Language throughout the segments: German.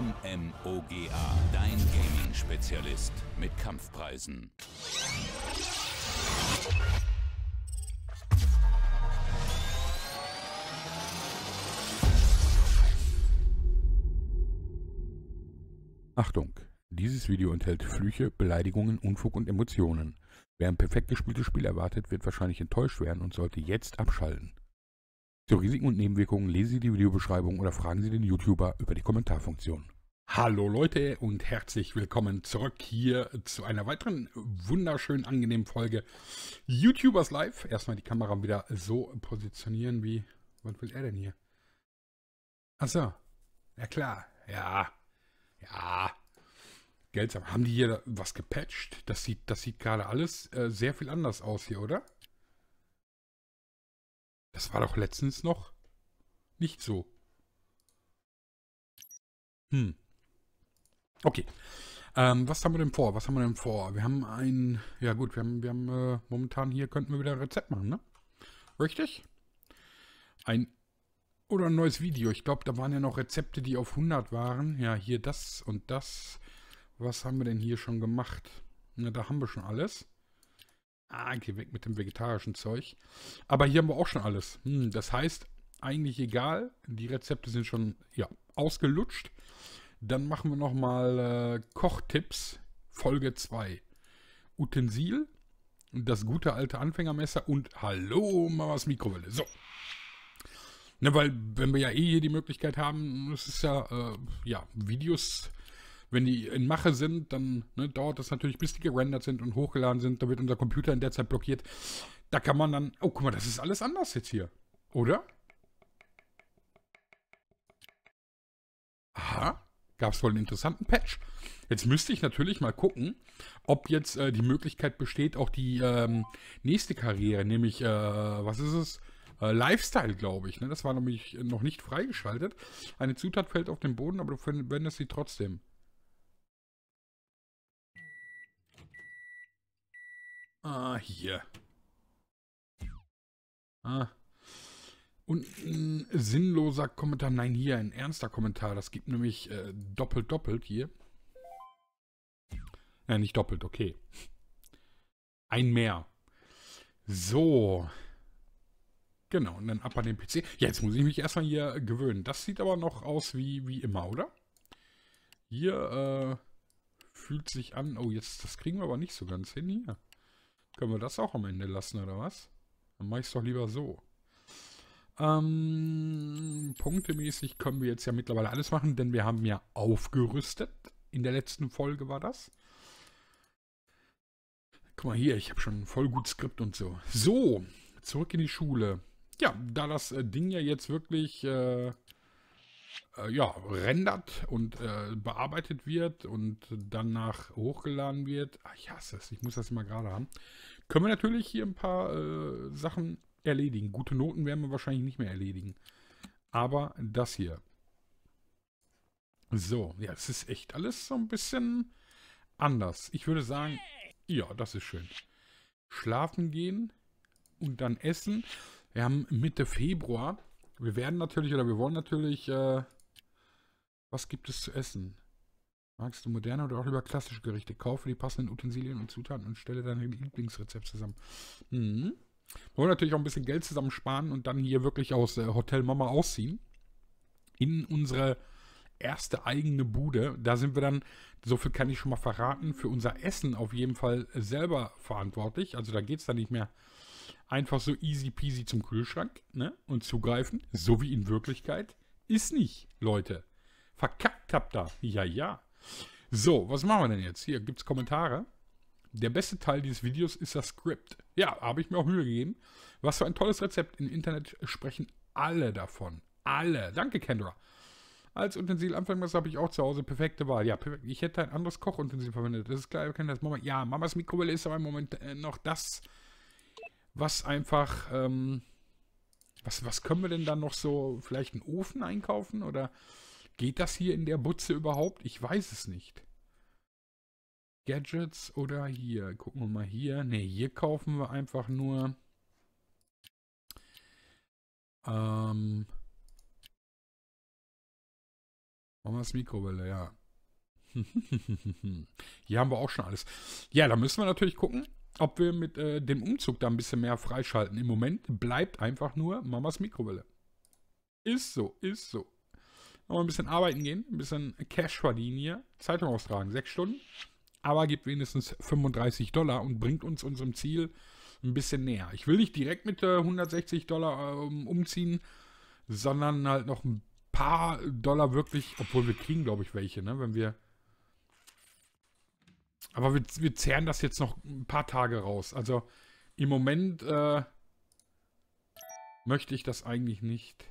MMOGA, dein Gaming-Spezialist mit Kampfpreisen. Achtung! Dieses Video enthält Flüche, Beleidigungen, Unfug und Emotionen. Wer ein perfekt gespieltes Spiel erwartet, wird wahrscheinlich enttäuscht werden und sollte jetzt abschalten. Zu Risiken und Nebenwirkungen lesen Sie die Videobeschreibung oder fragen Sie den YouTuber über die Kommentarfunktion. Hallo Leute und herzlich willkommen zurück hier zu einer weiteren wunderschönen, angenehmen Folge YouTubers Live. Erstmal die Kamera wieder so positionieren wie... Was will er denn hier? Achso. Ja klar. Ja. Ja. Geldsam. Haben die hier was gepatcht? Das sieht, das sieht gerade alles äh, sehr viel anders aus hier, oder? Das war doch letztens noch nicht so. Hm. Okay. Ähm, was haben wir denn vor? Was haben wir denn vor? Wir haben ein... Ja gut, wir haben, wir haben äh, momentan hier könnten wir wieder ein Rezept machen, ne? Richtig? Ein... Oder ein neues Video. Ich glaube, da waren ja noch Rezepte, die auf 100 waren. Ja, hier das und das. Was haben wir denn hier schon gemacht? Na, da haben wir schon alles ah, geh weg mit dem vegetarischen Zeug. Aber hier haben wir auch schon alles. Hm, das heißt, eigentlich egal, die Rezepte sind schon ja, ausgelutscht. Dann machen wir nochmal äh, Kochtipps, Folge 2. Utensil, das gute alte Anfängermesser und Hallo Mamas Mikrowelle. So. Ne, weil, wenn wir ja eh hier die Möglichkeit haben, es ist ja, äh, ja, Videos wenn die in Mache sind, dann ne, dauert das natürlich, bis die gerendert sind und hochgeladen sind. Da wird unser Computer in der Zeit blockiert. Da kann man dann. Oh, guck mal, das ist alles anders jetzt hier. Oder? Aha. Gab es wohl einen interessanten Patch. Jetzt müsste ich natürlich mal gucken, ob jetzt äh, die Möglichkeit besteht, auch die ähm, nächste Karriere, nämlich, äh, was ist es? Äh, Lifestyle, glaube ich. Ne? Das war nämlich noch nicht freigeschaltet. Eine Zutat fällt auf den Boden, aber du verwendest sie trotzdem. Ah, hier. Ah. Und ein sinnloser Kommentar. Nein, hier ein ernster Kommentar. Das gibt nämlich äh, doppelt, doppelt hier. Ja, äh, nicht doppelt, okay. Ein mehr. So. Genau, und dann ab an den PC. jetzt muss ich mich erstmal hier gewöhnen. Das sieht aber noch aus wie, wie immer, oder? Hier äh, fühlt sich an... Oh, jetzt das kriegen wir aber nicht so ganz hin hier. Können wir das auch am Ende lassen, oder was? Dann mache ich es doch lieber so. Ähm, punktemäßig können wir jetzt ja mittlerweile alles machen, denn wir haben ja aufgerüstet. In der letzten Folge war das. Guck mal hier, ich habe schon voll gut Skript und so. So, zurück in die Schule. Ja, da das äh, Ding ja jetzt wirklich äh, äh, ja, rendert und äh, bearbeitet wird und danach hochgeladen wird. Ach, ich hasse es, ich muss das immer gerade haben. Können wir natürlich hier ein paar äh, Sachen erledigen. Gute Noten werden wir wahrscheinlich nicht mehr erledigen. Aber das hier. So, ja, es ist echt alles so ein bisschen anders. Ich würde sagen, ja, das ist schön. Schlafen gehen und dann essen. Wir haben Mitte Februar. Wir werden natürlich, oder wir wollen natürlich, äh, was gibt es zu essen? Magst du moderne oder auch lieber klassische Gerichte? Kaufe die passenden Utensilien und Zutaten und stelle dein Lieblingsrezept zusammen. Mhm. Wollen natürlich auch ein bisschen Geld zusammensparen und dann hier wirklich aus äh, Hotel Mama ausziehen. In unsere erste eigene Bude. Da sind wir dann, so viel kann ich schon mal verraten, für unser Essen auf jeden Fall selber verantwortlich. Also da geht es dann nicht mehr einfach so easy peasy zum Kühlschrank ne? und zugreifen, so wie in Wirklichkeit. Ist nicht, Leute. Verkackt habt ihr. Ja, ja. So, was machen wir denn jetzt? Hier gibt es Kommentare. Der beste Teil dieses Videos ist das Skript. Ja, habe ich mir auch Mühe gegeben. Was für ein tolles Rezept. Im Internet sprechen alle davon. Alle. Danke, Kendra. Als Utensil habe ich auch zu Hause perfekte Wahl. Ja, perfekt. ich hätte ein anderes Kochutensil verwendet. Das ist klar, wir kennen das. Mama, ja, Mamas Mikrowelle ist aber im Moment äh, noch das, was einfach... Ähm, was, was können wir denn dann noch so? Vielleicht einen Ofen einkaufen? Oder Geht das hier in der Butze überhaupt? Ich weiß es nicht. Gadgets oder hier? Gucken wir mal hier. Ne, hier kaufen wir einfach nur... Ähm... Machen wir das Mikrowelle, ja. hier haben wir auch schon alles. Ja, da müssen wir natürlich gucken, ob wir mit äh, dem Umzug da ein bisschen mehr freischalten. Im Moment bleibt einfach nur Mamas Mikrowelle. Ist so, ist so. Nochmal ein bisschen arbeiten gehen, ein bisschen Cash verdienen hier. Zeitung austragen, sechs Stunden. Aber gibt wenigstens 35 Dollar und bringt uns unserem Ziel ein bisschen näher. Ich will nicht direkt mit äh, 160 Dollar ähm, umziehen, sondern halt noch ein paar Dollar wirklich, obwohl wir kriegen, glaube ich, welche, ne? Wenn wir. Aber wir, wir zehren das jetzt noch ein paar Tage raus. Also im Moment äh, möchte ich das eigentlich nicht.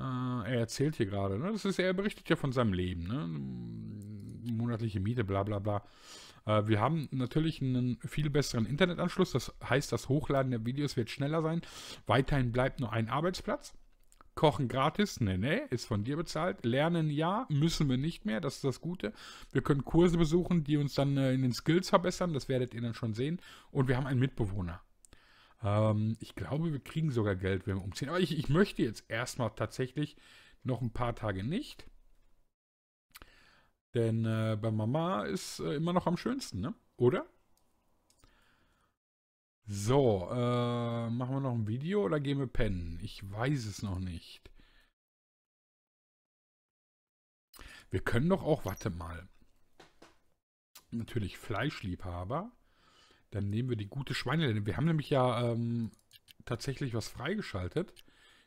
Äh, er erzählt hier gerade, ne? Das ist, er berichtet ja von seinem Leben, ne? Monatliche Miete, bla bla bla. Äh, wir haben natürlich einen viel besseren Internetanschluss. Das heißt, das Hochladen der Videos wird schneller sein. Weiterhin bleibt nur ein Arbeitsplatz. Kochen gratis, ne, ne, ist von dir bezahlt. Lernen ja, müssen wir nicht mehr, das ist das Gute. Wir können Kurse besuchen, die uns dann äh, in den Skills verbessern, das werdet ihr dann schon sehen. Und wir haben einen Mitbewohner. Ähm, ich glaube, wir kriegen sogar Geld, wenn wir umziehen. Aber ich, ich möchte jetzt erstmal tatsächlich noch ein paar Tage nicht. Denn äh, bei Mama ist äh, immer noch am schönsten, ne? Oder? So, äh, machen wir noch ein Video oder gehen wir pennen? Ich weiß es noch nicht. Wir können doch auch, warte mal. Natürlich Fleischliebhaber. Dann nehmen wir die gute Schweinelende. Wir haben nämlich ja ähm, tatsächlich was freigeschaltet.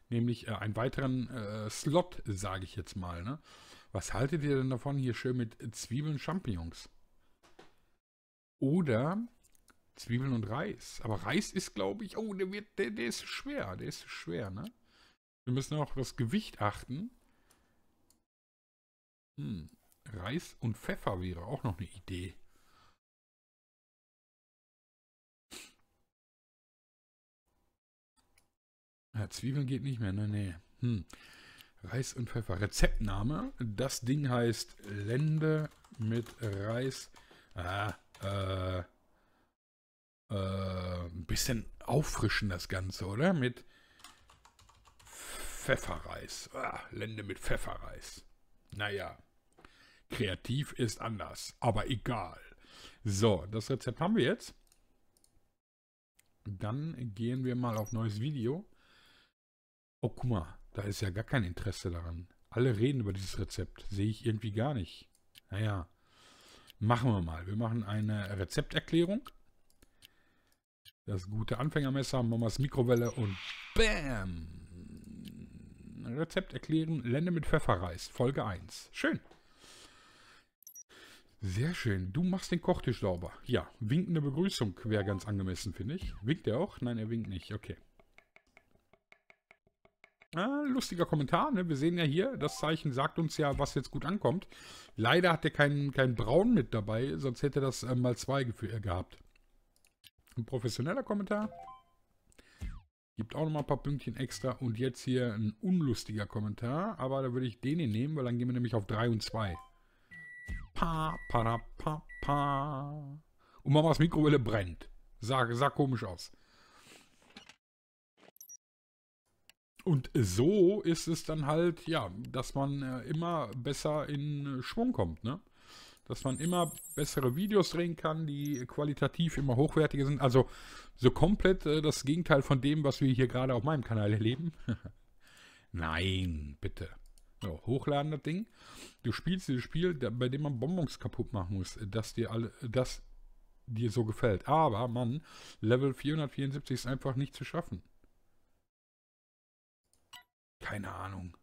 Nämlich äh, einen weiteren äh, Slot, sage ich jetzt mal. Ne? Was haltet ihr denn davon hier schön mit Zwiebeln Champignons? Oder Zwiebeln und Reis. Aber Reis ist, glaube ich, oh, der, wird, der, der ist schwer. Der ist schwer, ne? Wir müssen auch auf das Gewicht achten. Hm. Reis und Pfeffer wäre auch noch eine Idee. Ja, ah, Zwiebeln geht nicht mehr, ne? Nee. Hm. Reis und Pfeffer. Rezeptname. Das Ding heißt Lende mit Reis. Ah, äh, äh, ein bisschen auffrischen das Ganze, oder? Mit Pfefferreis. Ah, Lende mit Pfefferreis. Naja, kreativ ist anders, aber egal. So, das Rezept haben wir jetzt. Dann gehen wir mal auf neues Video. Oh, guck mal, da ist ja gar kein Interesse daran. Alle reden über dieses Rezept. Sehe ich irgendwie gar nicht. Naja, machen wir mal. Wir machen eine Rezepterklärung. Das gute Anfängermesser, Mamas Mikrowelle und BAM! Rezept erklären, Lende mit Pfefferreis, Folge 1. Schön. Sehr schön. Du machst den Kochtisch sauber. Ja, winkende Begrüßung wäre ganz angemessen, finde ich. Winkt er auch? Nein, er winkt nicht. Okay. Äh, lustiger Kommentar, ne? Wir sehen ja hier, das Zeichen sagt uns ja, was jetzt gut ankommt. Leider hat er keinen kein Braun mit dabei, sonst hätte das äh, mal zwei Gefühl äh, gehabt. Ein professioneller Kommentar. Gibt auch nochmal ein paar Pünktchen extra. Und jetzt hier ein unlustiger Kommentar. Aber da würde ich den hier nehmen, weil dann gehen wir nämlich auf 3 und 2. Pa, pa, pa, pa. Und Mamas Mikrowelle brennt. Sah, sah komisch aus. Und so ist es dann halt, ja, dass man äh, immer besser in äh, Schwung kommt, ne? Dass man immer bessere Videos drehen kann, die qualitativ immer hochwertiger sind. Also so komplett äh, das Gegenteil von dem, was wir hier gerade auf meinem Kanal erleben. Nein, bitte. So, hochladen das Ding. Du spielst dieses Spiel, bei dem man Bonbons kaputt machen muss, dass dir alle, dass dir so gefällt. Aber, Mann, Level 474 ist einfach nicht zu schaffen. Keine Ahnung.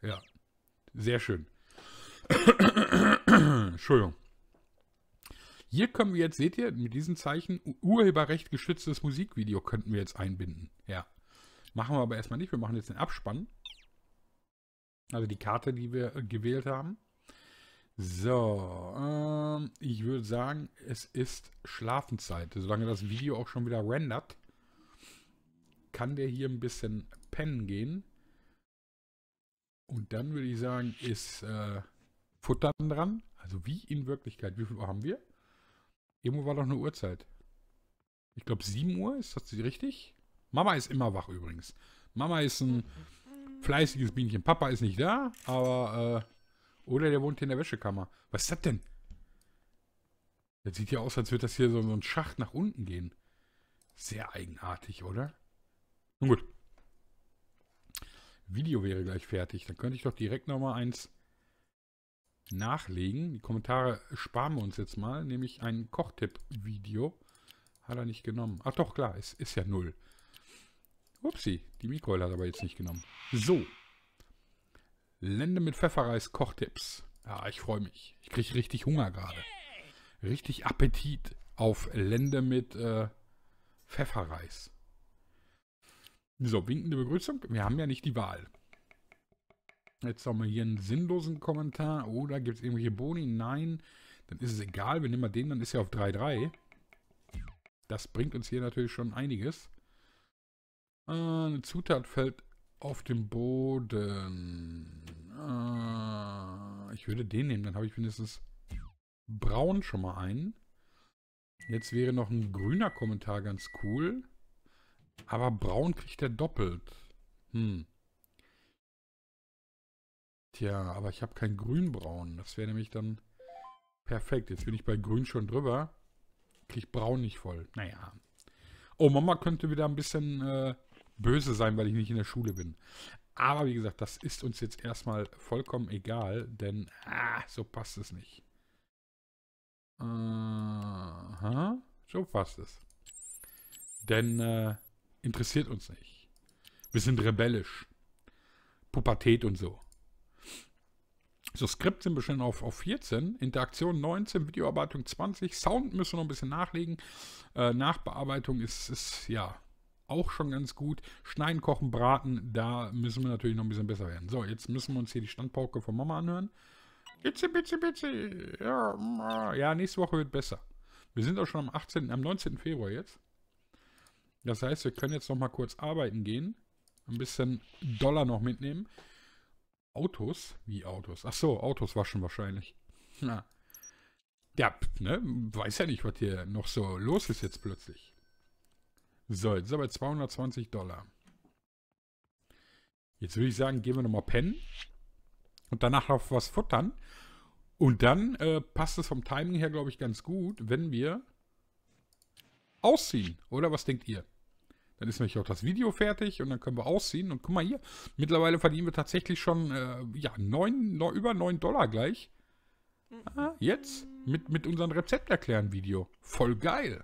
Ja, sehr schön. Entschuldigung. Hier können wir jetzt, seht ihr, mit diesem Zeichen urheberrecht geschütztes Musikvideo könnten wir jetzt einbinden. Ja. Machen wir aber erstmal nicht. Wir machen jetzt den Abspann. Also die Karte, die wir äh, gewählt haben. So, ähm, ich würde sagen, es ist Schlafenszeit, solange das Video auch schon wieder rendert kann der hier ein bisschen pennen gehen. Und dann würde ich sagen, ist äh, Futtern dran. Also wie in Wirklichkeit. Wie viel Uhr haben wir? Irgendwo war doch eine Uhrzeit. Ich glaube 7 Uhr, ist das richtig? Mama ist immer wach übrigens. Mama ist ein fleißiges Bienchen. Papa ist nicht da, aber... Äh, oder der wohnt hier in der Wäschekammer. Was ist das denn? Das sieht ja aus, als würde das hier so, so ein Schacht nach unten gehen. Sehr eigenartig, oder? Nun gut. Video wäre gleich fertig. Dann könnte ich doch direkt nochmal eins nachlegen. Die Kommentare sparen wir uns jetzt mal, nämlich ein Kochtipp-Video. Hat er nicht genommen. Ach doch, klar, es ist ja null. Upsi, die Mikrowelle hat aber jetzt nicht genommen. So. Lende mit Pfefferreis Kochtipps. Ja, ich freue mich. Ich kriege richtig Hunger gerade. Richtig Appetit auf Lende mit äh, Pfefferreis. So, winkende Begrüßung. Wir haben ja nicht die Wahl. Jetzt haben wir hier einen sinnlosen Kommentar. Oder oh, gibt es irgendwelche Boni? Nein. Dann ist es egal. Wir nehmen mal den, dann ist er auf 3-3. Das bringt uns hier natürlich schon einiges. Äh, eine Zutat fällt auf dem Boden. Äh, ich würde den nehmen. Dann habe ich mindestens braun schon mal einen. Jetzt wäre noch ein grüner Kommentar ganz cool. Aber Braun kriegt er doppelt. Hm. Tja, aber ich habe kein Grünbraun. Das wäre nämlich dann perfekt. Jetzt bin ich bei Grün schon drüber. Krieg Braun nicht voll. Naja. Oh, Mama könnte wieder ein bisschen äh, böse sein, weil ich nicht in der Schule bin. Aber wie gesagt, das ist uns jetzt erstmal vollkommen egal, denn ah, so passt es nicht. Aha, so passt es. Denn äh, Interessiert uns nicht. Wir sind rebellisch. Pubertät und so. So, Skript sind wir schon auf, auf 14, Interaktion 19, Videoarbeitung 20, Sound müssen wir noch ein bisschen nachlegen. Äh, Nachbearbeitung ist, ist ja auch schon ganz gut. Schneiden, kochen, braten, da müssen wir natürlich noch ein bisschen besser werden. So, jetzt müssen wir uns hier die Standpauke von Mama anhören. Itzi, bitzi, bitzi. Ja, ja, nächste Woche wird besser. Wir sind auch schon am 18., am 19. Februar jetzt. Das heißt, wir können jetzt noch mal kurz arbeiten gehen. Ein bisschen Dollar noch mitnehmen. Autos? Wie Autos? Ach so, Autos waschen wahrscheinlich. Na. Ja, ne? Weiß ja nicht, was hier noch so los ist jetzt plötzlich. So, jetzt sind wir bei 220 Dollar. Jetzt würde ich sagen, gehen wir nochmal pennen. Und danach auf was futtern. Und dann äh, passt es vom Timing her, glaube ich, ganz gut, wenn wir ausziehen. Oder was denkt ihr? Dann ist nämlich auch das Video fertig und dann können wir ausziehen. Und guck mal hier, mittlerweile verdienen wir tatsächlich schon äh, ja, 9, 9, über 9 Dollar gleich. Ah, jetzt mit, mit unserem Rezept erklären Video. Voll geil.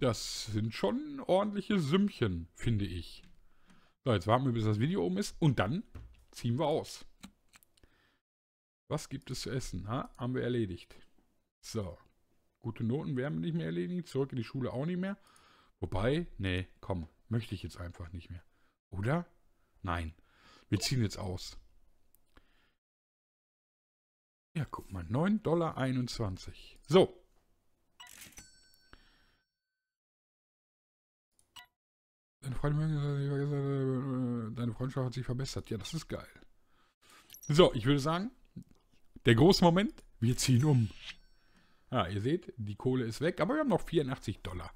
Das sind schon ordentliche Sümmchen, finde ich. So, jetzt warten wir, bis das Video oben ist und dann ziehen wir aus. Was gibt es zu essen? Ha? Haben wir erledigt. So. Gute Noten werden wir nicht mehr erledigen. Zurück in die Schule auch nicht mehr. Wobei, nee, komm, möchte ich jetzt einfach nicht mehr. Oder? Nein. Wir ziehen jetzt aus. Ja, guck mal, 9,21 Dollar. So. Deine Freundschaft, deine Freundschaft hat sich verbessert. Ja, das ist geil. So, ich würde sagen, der große Moment, wir ziehen um. Ja, ah, ihr seht, die Kohle ist weg, aber wir haben noch 84 Dollar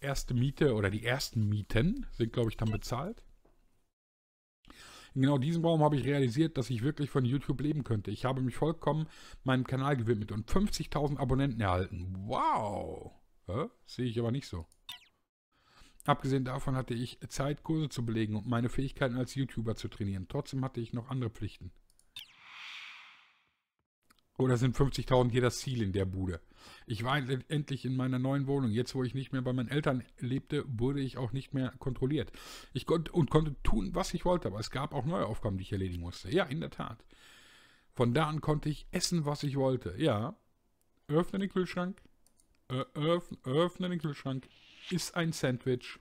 erste Miete oder die ersten Mieten sind, glaube ich, dann bezahlt. In genau diesem Baum habe ich realisiert, dass ich wirklich von YouTube leben könnte. Ich habe mich vollkommen meinem Kanal gewidmet und 50.000 Abonnenten erhalten. Wow! Ja, sehe ich aber nicht so. Abgesehen davon hatte ich Zeit, Kurse zu belegen und meine Fähigkeiten als YouTuber zu trainieren. Trotzdem hatte ich noch andere Pflichten. Oder sind 50.000 hier das Ziel in der Bude? Ich war endlich in meiner neuen Wohnung. Jetzt, wo ich nicht mehr bei meinen Eltern lebte, wurde ich auch nicht mehr kontrolliert. Ich konnte und konnte tun, was ich wollte, aber es gab auch neue Aufgaben, die ich erledigen musste. Ja, in der Tat. Von da an konnte ich essen, was ich wollte. Ja. Öffne den Kühlschrank. öffne, öffne den Kühlschrank. Ist ein Sandwich.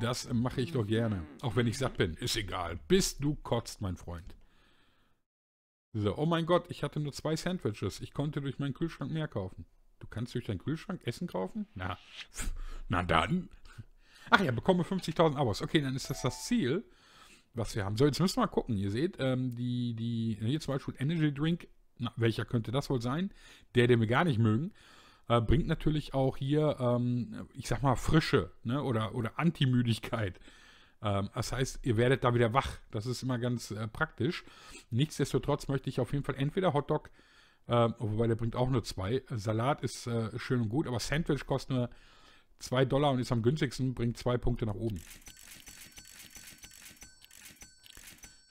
Das mache ich doch gerne. Auch wenn ich satt bin. Ist egal. Bis du kotzt, mein Freund. So, oh mein Gott, ich hatte nur zwei Sandwiches. Ich konnte durch meinen Kühlschrank mehr kaufen. Du kannst durch deinen Kühlschrank Essen kaufen? Na, na dann. Ach ja, bekomme 50.000 Abos. Okay, dann ist das das Ziel, was wir haben. So, jetzt müssen wir mal gucken. Ihr seht, ähm, die, die, hier zum Beispiel Energy Drink, na, welcher könnte das wohl sein? Der, den wir gar nicht mögen, äh, bringt natürlich auch hier, ähm, ich sag mal, Frische ne? oder, oder Antimüdigkeit. müdigkeit ähm, das heißt, ihr werdet da wieder wach. Das ist immer ganz äh, praktisch. Nichtsdestotrotz möchte ich auf jeden Fall entweder Hotdog, äh, wobei der bringt auch nur zwei. Salat ist äh, schön und gut, aber Sandwich kostet nur zwei Dollar und ist am günstigsten, bringt zwei Punkte nach oben.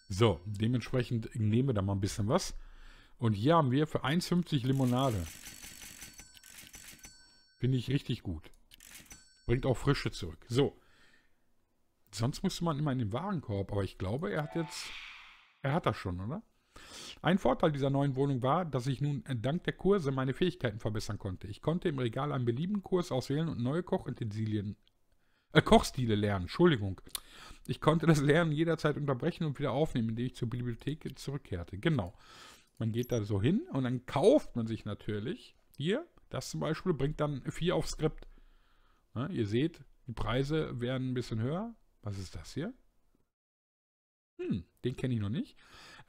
So, dementsprechend nehmen wir da mal ein bisschen was. Und hier haben wir für 1,50 Limonade. Finde ich richtig gut. Bringt auch Frische zurück. So, Sonst musste man immer in den Warenkorb, aber ich glaube, er hat jetzt, er hat das schon, oder? Ein Vorteil dieser neuen Wohnung war, dass ich nun äh, dank der Kurse meine Fähigkeiten verbessern konnte. Ich konnte im Regal einen beliebigen Kurs auswählen und neue Kochintensilien, äh, Kochstile lernen, Entschuldigung. Ich konnte das Lernen jederzeit unterbrechen und wieder aufnehmen, indem ich zur Bibliothek zurückkehrte. Genau. Man geht da so hin und dann kauft man sich natürlich hier, das zum Beispiel, bringt dann 4 auf Skript. Ja, ihr seht, die Preise werden ein bisschen höher. Was ist das hier? Hm, den kenne ich noch nicht.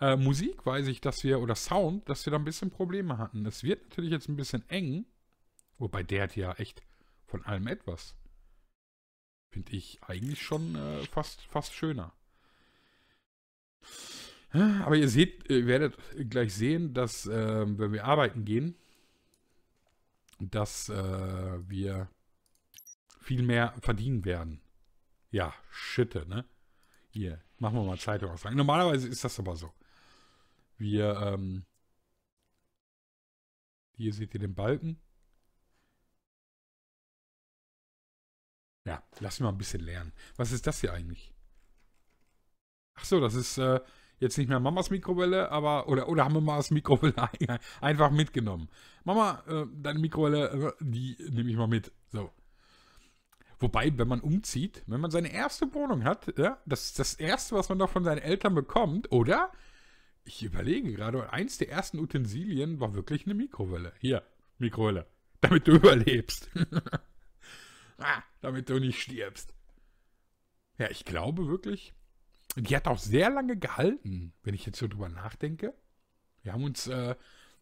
Äh, Musik weiß ich, dass wir, oder Sound, dass wir da ein bisschen Probleme hatten. Es wird natürlich jetzt ein bisschen eng. Wobei der hat ja echt von allem etwas. Finde ich eigentlich schon äh, fast, fast schöner. Aber ihr seht, ihr werdet gleich sehen, dass, äh, wenn wir arbeiten gehen, dass äh, wir viel mehr verdienen werden. Ja, Schitte, ne? Hier, machen wir mal Zeitung aus. Normalerweise ist das aber so. Wir, ähm, hier seht ihr den Balken. Ja, lassen wir mal ein bisschen lernen. Was ist das hier eigentlich? Ach so, das ist äh, jetzt nicht mehr Mamas Mikrowelle, aber oder oder haben wir Mamas Mikrowelle einfach mitgenommen. Mama, äh, deine Mikrowelle, äh, die nehme ich mal mit. So. Wobei, wenn man umzieht, wenn man seine erste Wohnung hat, ja, das ist das Erste, was man doch von seinen Eltern bekommt, oder? Ich überlege gerade, eins der ersten Utensilien war wirklich eine Mikrowelle. Hier, Mikrowelle. Damit du überlebst. ah, damit du nicht stirbst. Ja, ich glaube wirklich, die hat auch sehr lange gehalten, wenn ich jetzt so drüber nachdenke. Wir haben uns, äh,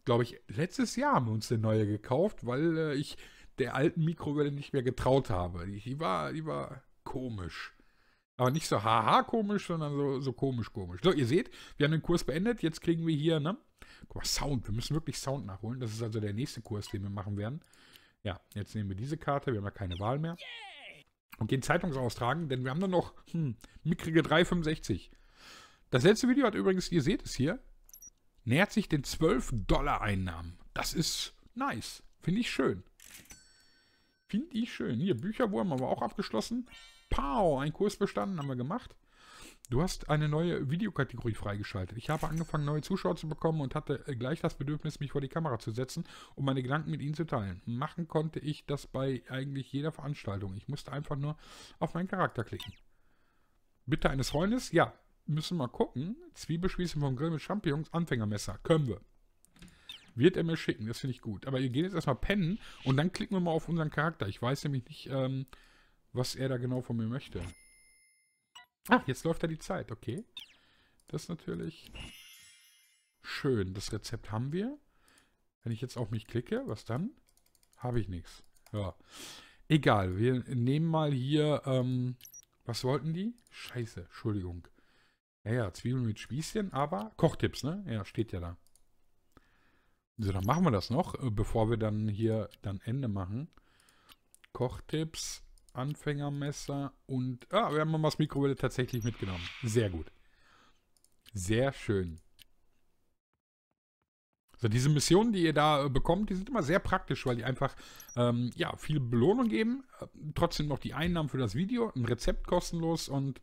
glaube ich, letztes Jahr haben wir uns eine neue gekauft, weil äh, ich der alten Mikrowelle nicht mehr getraut habe. Die, die war, die war komisch. Aber nicht so haha komisch, sondern so, so komisch komisch. So, ihr seht, wir haben den Kurs beendet. Jetzt kriegen wir hier, ne? Guck mal, Sound. Wir müssen wirklich Sound nachholen. Das ist also der nächste Kurs, den wir machen werden. Ja, jetzt nehmen wir diese Karte. Wir haben ja keine Wahl mehr. Und gehen Zeitungsaustragen, denn wir haben dann noch, hm, mickrige 365. Das letzte Video hat übrigens, ihr seht es hier, nähert sich den 12-Dollar-Einnahmen. Das ist nice. Finde ich schön. Finde ich schön. Hier, Bücherwurm haben wir auch abgeschlossen. Pow, ein Kurs bestanden, haben wir gemacht. Du hast eine neue Videokategorie freigeschaltet. Ich habe angefangen, neue Zuschauer zu bekommen und hatte äh, gleich das Bedürfnis, mich vor die Kamera zu setzen, um meine Gedanken mit ihnen zu teilen. Machen konnte ich das bei eigentlich jeder Veranstaltung. Ich musste einfach nur auf meinen Charakter klicken. Bitte eines Freundes? Ja, müssen wir mal gucken. Zwiebelspieße vom Grill mit Champignons, Anfängermesser. Können wir. Wird er mir schicken, das finde ich gut. Aber wir gehen jetzt erstmal pennen und dann klicken wir mal auf unseren Charakter. Ich weiß nämlich nicht, ähm, was er da genau von mir möchte. Ach, jetzt läuft da die Zeit, okay. Das ist natürlich schön. Das Rezept haben wir. Wenn ich jetzt auf mich klicke, was dann? Habe ich nichts. Ja. Egal, wir nehmen mal hier, ähm, was wollten die? Scheiße, Entschuldigung. Ja, ja, Zwiebeln mit Spießchen, aber Kochtipps, ne? Ja, steht ja da. So, dann machen wir das noch, äh, bevor wir dann hier dann Ende machen. Kochtipps, Anfängermesser und... Ah, wir haben mal das Mikrowelle tatsächlich mitgenommen. Sehr gut. Sehr schön. So, diese Missionen, die ihr da äh, bekommt, die sind immer sehr praktisch, weil die einfach ähm, ja, viel Belohnung geben, äh, trotzdem noch die Einnahmen für das Video, ein Rezept kostenlos und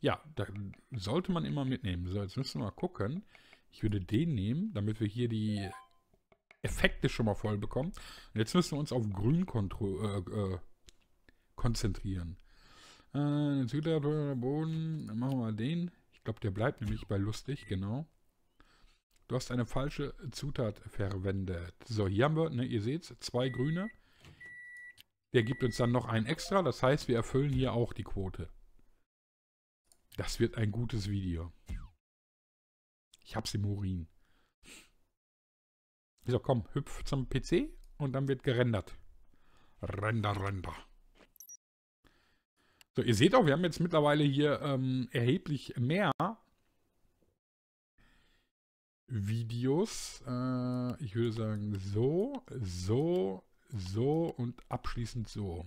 ja, da sollte man immer mitnehmen. So, jetzt müssen wir mal gucken. Ich würde den nehmen, damit wir hier die Effekte schon mal voll bekommen. Und jetzt müssen wir uns auf Grün äh, äh, konzentrieren. Äh, Südlabor Boden, dann machen wir mal den. Ich glaube, der bleibt nämlich bei lustig, genau. Du hast eine falsche Zutat verwendet. So, hier haben wir, ne, ihr seht es, zwei grüne. Der gibt uns dann noch einen extra. Das heißt, wir erfüllen hier auch die Quote. Das wird ein gutes Video. Ich hab's im Urin. Ich so, komm, hüpf zum PC und dann wird gerendert. Render, render. So, ihr seht auch, wir haben jetzt mittlerweile hier ähm, erheblich mehr Videos. Äh, ich würde sagen so, so, so und abschließend so.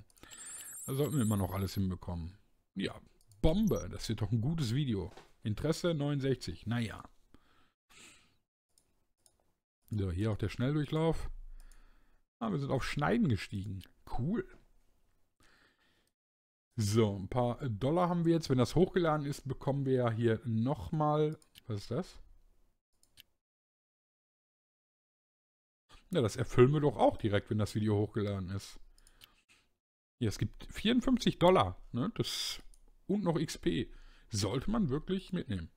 Da sollten wir immer noch alles hinbekommen. Ja, Bombe. Das wird doch ein gutes Video. Interesse 69. Naja. So, hier auch der Schnelldurchlauf. Ah, wir sind auf Schneiden gestiegen. Cool. So, ein paar Dollar haben wir jetzt. Wenn das hochgeladen ist, bekommen wir ja hier nochmal... Was ist das? Ja, das erfüllen wir doch auch direkt, wenn das Video hochgeladen ist. Ja, es gibt 54 Dollar. Ne? Das, und noch XP. Sollte man wirklich mitnehmen.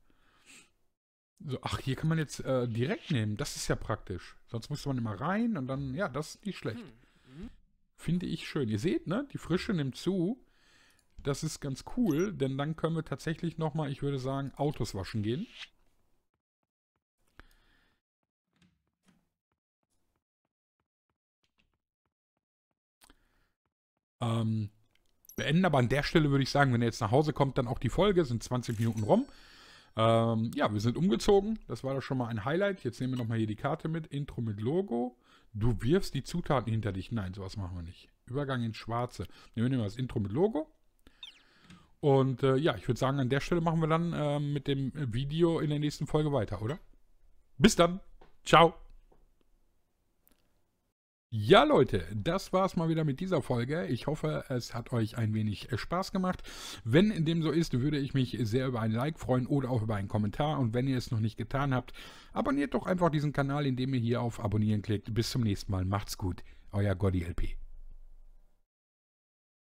So, ach, hier kann man jetzt äh, direkt nehmen. Das ist ja praktisch. Sonst musste man immer rein und dann, ja, das ist nicht schlecht. Hm, mhm. Finde ich schön. Ihr seht, ne? Die Frische nimmt zu. Das ist ganz cool, denn dann können wir tatsächlich nochmal, ich würde sagen, Autos waschen gehen. Ähm, beenden aber an der Stelle würde ich sagen, wenn ihr jetzt nach Hause kommt, dann auch die Folge, sind 20 Minuten rum. Ähm, ja, wir sind umgezogen. Das war doch schon mal ein Highlight. Jetzt nehmen wir nochmal hier die Karte mit. Intro mit Logo. Du wirfst die Zutaten hinter dich. Nein, sowas machen wir nicht. Übergang ins Schwarze. Nehmen wir das Intro mit Logo. Und äh, ja, ich würde sagen, an der Stelle machen wir dann äh, mit dem Video in der nächsten Folge weiter, oder? Bis dann. Ciao. Ja, Leute, das war es mal wieder mit dieser Folge. Ich hoffe, es hat euch ein wenig äh, Spaß gemacht. Wenn dem so ist, würde ich mich sehr über ein Like freuen oder auch über einen Kommentar. Und wenn ihr es noch nicht getan habt, abonniert doch einfach diesen Kanal, indem ihr hier auf Abonnieren klickt. Bis zum nächsten Mal. Macht's gut. Euer Gotti LP.